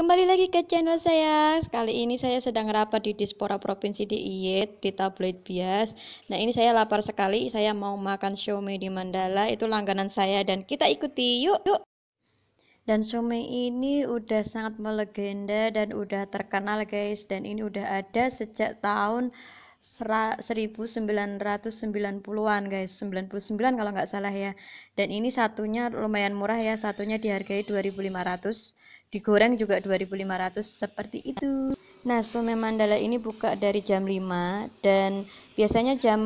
Kembali lagi ke channel saya. Kali ini saya sedang rapat di Dispora Provinsi di DIY di tabloid bias. Nah, ini saya lapar sekali. Saya mau makan siomay di Mandala. Itu langganan saya dan kita ikuti yuk. Yuk. Dan siomay ini udah sangat melegenda dan udah terkenal guys dan ini udah ada sejak tahun 1990-an guys 99 kalau nggak salah ya dan ini satunya lumayan murah ya satunya dihargai 2500 digoreng juga 2500 seperti itu Nah, Sume Mandala ini buka dari jam 5 dan biasanya jam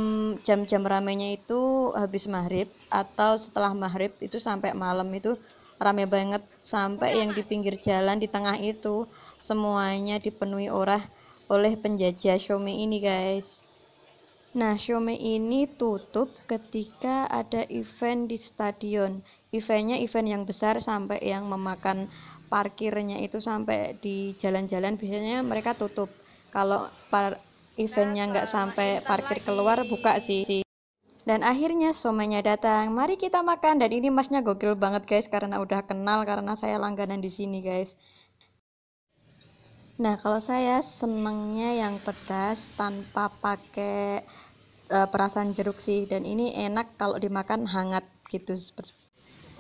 jam-jam ramenya itu habis maghrib atau setelah maghrib itu sampai malam itu rame banget sampai yang di pinggir jalan di tengah itu semuanya dipenuhi orang oleh penjajah Xiaomi ini guys Nah, Xiaomi ini tutup ketika ada event di stadion. Eventnya event yang besar sampai yang memakan parkirnya itu sampai di jalan-jalan biasanya mereka tutup. Kalau eventnya nah, nggak sampai parkir keluar buka sih. Dan akhirnya somenya datang. Mari kita makan. Dan ini masnya gokil banget guys karena udah kenal karena saya langganan di sini guys. Nah, kalau saya senangnya yang pedas tanpa pakai uh, perasan jeruk sih dan ini enak kalau dimakan hangat gitu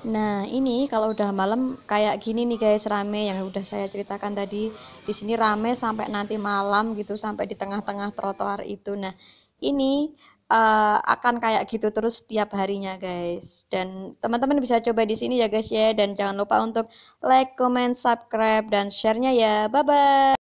Nah, ini kalau udah malam kayak gini nih guys, rame yang udah saya ceritakan tadi. Di sini rame sampai nanti malam gitu, sampai di tengah-tengah trotoar itu. Nah, ini uh, akan kayak gitu terus setiap harinya guys dan teman-teman bisa coba di sini ya guys ya dan jangan lupa untuk like, comment, subscribe dan sharenya ya bye bye